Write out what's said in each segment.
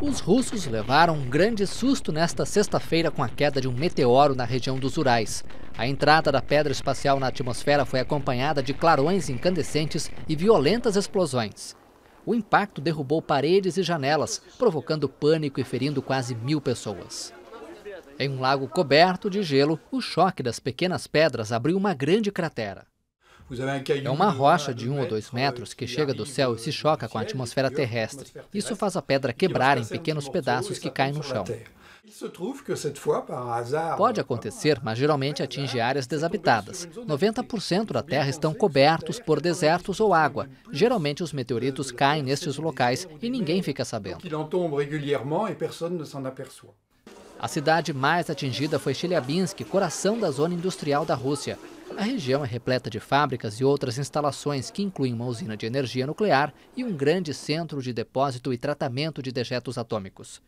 Os russos levaram um grande susto nesta sexta-feira com a queda de um meteoro na região dos Urais. A entrada da pedra espacial na atmosfera foi acompanhada de clarões incandescentes e violentas explosões. O impacto derrubou paredes e janelas, provocando pânico e ferindo quase mil pessoas. Em um lago coberto de gelo, o choque das pequenas pedras abriu uma grande cratera. É uma rocha de um ou dois metros que chega do céu e se choca com a atmosfera terrestre. Isso faz a pedra quebrar em pequenos pedaços que caem no chão. Pode acontecer, mas geralmente atinge áreas desabitadas. 90% da Terra estão cobertos por desertos ou água. Geralmente os meteoritos caem nestes locais e ninguém fica sabendo. A cidade mais atingida foi Chelyabinsk, coração da zona industrial da Rússia. A região é repleta de fábricas e outras instalações que incluem uma usina de energia nuclear e um grande centro de depósito e tratamento de dejetos atômicos.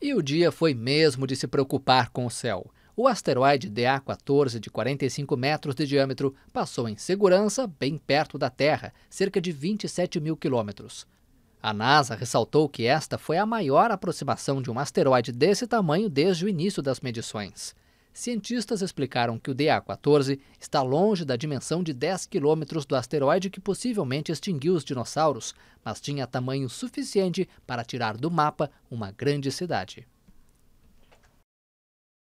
E o dia foi mesmo de se preocupar com o céu. O asteroide DA-14, de 45 metros de diâmetro, passou em segurança bem perto da Terra, cerca de 27 mil quilômetros. A NASA ressaltou que esta foi a maior aproximação de um asteroide desse tamanho desde o início das medições. Cientistas explicaram que o DA-14 está longe da dimensão de 10 quilômetros do asteroide que possivelmente extinguiu os dinossauros, mas tinha tamanho suficiente para tirar do mapa uma grande cidade.